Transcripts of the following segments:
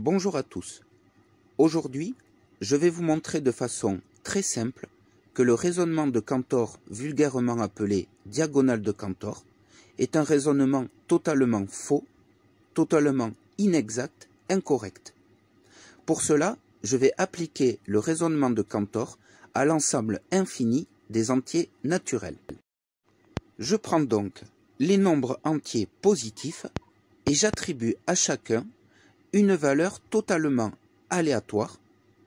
Bonjour à tous. Aujourd'hui, je vais vous montrer de façon très simple que le raisonnement de Cantor, vulgairement appelé diagonale de Cantor, est un raisonnement totalement faux, totalement inexact, incorrect. Pour cela, je vais appliquer le raisonnement de Cantor à l'ensemble infini des entiers naturels. Je prends donc les nombres entiers positifs et j'attribue à chacun une valeur totalement aléatoire,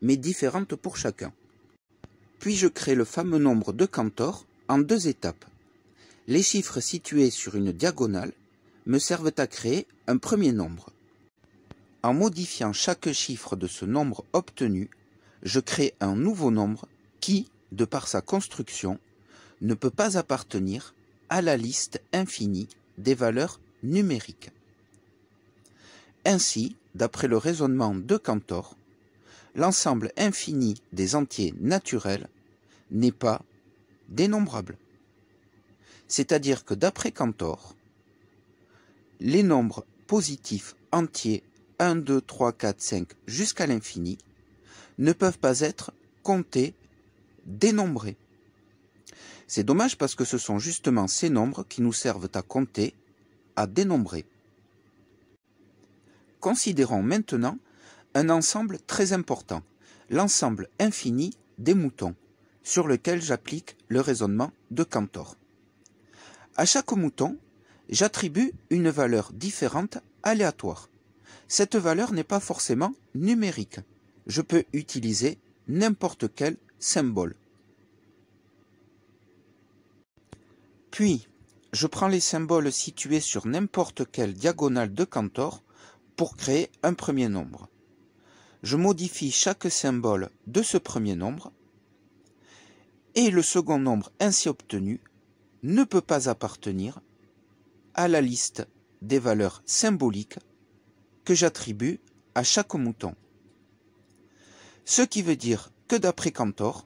mais différente pour chacun. Puis je crée le fameux nombre de Cantor en deux étapes. Les chiffres situés sur une diagonale me servent à créer un premier nombre. En modifiant chaque chiffre de ce nombre obtenu, je crée un nouveau nombre qui, de par sa construction, ne peut pas appartenir à la liste infinie des valeurs numériques. Ainsi, d'après le raisonnement de Cantor, l'ensemble infini des entiers naturels n'est pas dénombrable. C'est-à-dire que d'après Cantor, les nombres positifs entiers 1, 2, 3, 4, 5 jusqu'à l'infini ne peuvent pas être comptés, dénombrés. C'est dommage parce que ce sont justement ces nombres qui nous servent à compter, à dénombrer considérons maintenant un ensemble très important, l'ensemble infini des moutons, sur lequel j'applique le raisonnement de Cantor. À chaque mouton, j'attribue une valeur différente aléatoire. Cette valeur n'est pas forcément numérique. Je peux utiliser n'importe quel symbole. Puis, je prends les symboles situés sur n'importe quelle diagonale de Cantor pour créer un premier nombre. Je modifie chaque symbole de ce premier nombre et le second nombre ainsi obtenu ne peut pas appartenir à la liste des valeurs symboliques que j'attribue à chaque mouton. Ce qui veut dire que d'après Cantor,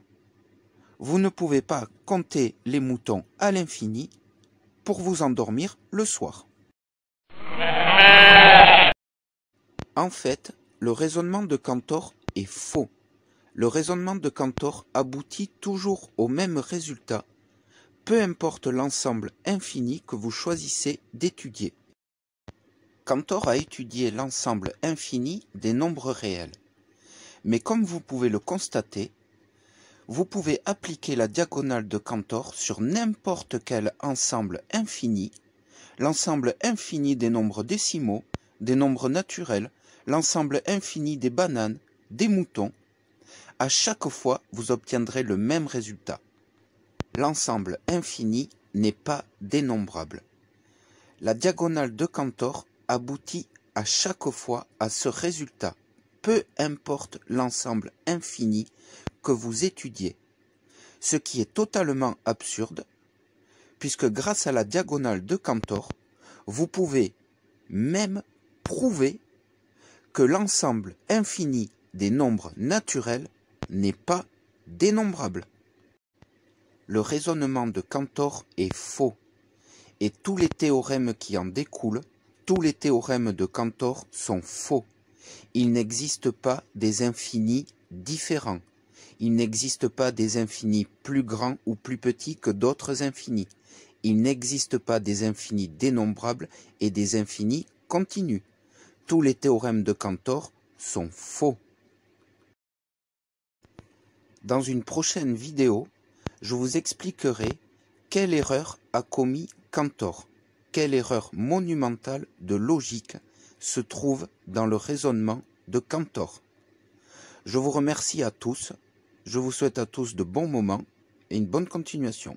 vous ne pouvez pas compter les moutons à l'infini pour vous endormir le soir. En fait, le raisonnement de Cantor est faux. Le raisonnement de Cantor aboutit toujours au même résultat, peu importe l'ensemble infini que vous choisissez d'étudier. Cantor a étudié l'ensemble infini des nombres réels. Mais comme vous pouvez le constater, vous pouvez appliquer la diagonale de Cantor sur n'importe quel ensemble infini, l'ensemble infini des nombres décimaux, des nombres naturels, l'ensemble infini des bananes, des moutons, à chaque fois vous obtiendrez le même résultat. L'ensemble infini n'est pas dénombrable. La diagonale de Cantor aboutit à chaque fois à ce résultat, peu importe l'ensemble infini que vous étudiez, ce qui est totalement absurde, puisque grâce à la diagonale de Cantor, vous pouvez même prouver que l'ensemble infini des nombres naturels n'est pas dénombrable. Le raisonnement de Cantor est faux, et tous les théorèmes qui en découlent, tous les théorèmes de Cantor sont faux. Il n'existe pas des infinis différents. Il n'existe pas des infinis plus grands ou plus petits que d'autres infinis. Il n'existe pas des infinis dénombrables et des infinis continus tous les théorèmes de Cantor sont faux. Dans une prochaine vidéo, je vous expliquerai quelle erreur a commis Cantor, quelle erreur monumentale de logique se trouve dans le raisonnement de Cantor. Je vous remercie à tous, je vous souhaite à tous de bons moments et une bonne continuation.